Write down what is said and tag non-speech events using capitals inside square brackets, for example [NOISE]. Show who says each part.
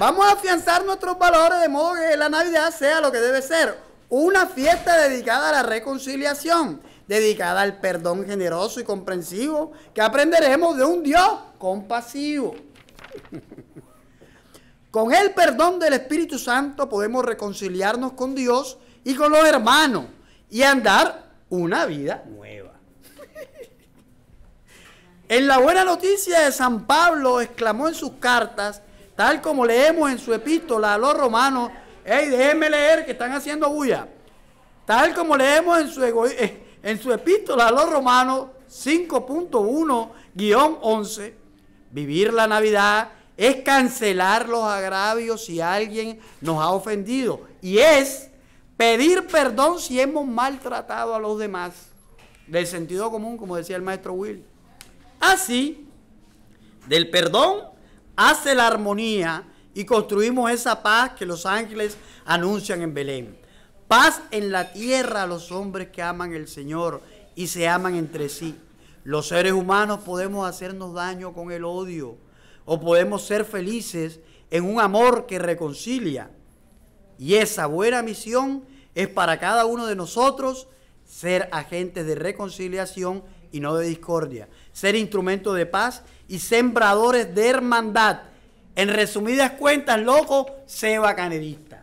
Speaker 1: Vamos a afianzar nuestros valores de modo que la Navidad sea lo que debe ser. Una fiesta dedicada a la reconciliación, dedicada al perdón generoso y comprensivo, que aprenderemos de un Dios compasivo. [LAUGHS] Con el perdón del Espíritu Santo podemos reconciliarnos con Dios y con los hermanos y andar una vida nueva. [LAUGHS] en la buena noticia de San Pablo exclamó en sus cartas, Tal como leemos en su epístola a los romanos, hey, déjenme leer que están haciendo bulla. Tal como leemos en su, eh, en su epístola a los romanos 5.1-11, vivir la Navidad es cancelar los agravios si alguien nos ha ofendido y es pedir perdón si hemos maltratado a los demás. Del sentido común, como decía el maestro Will. Así, del perdón hace la armonía y construimos esa paz que los ángeles anuncian en Belén. Paz en la tierra a los hombres que aman el Señor y se aman entre sí. Los seres humanos podemos hacernos daño con el odio o podemos ser felices en un amor que reconcilia. Y esa buena misión es para cada uno de nosotros ser agentes de reconciliación y no de discordia, ser instrumentos de paz y sembradores de hermandad. En resumidas cuentas, loco, se bacanerista.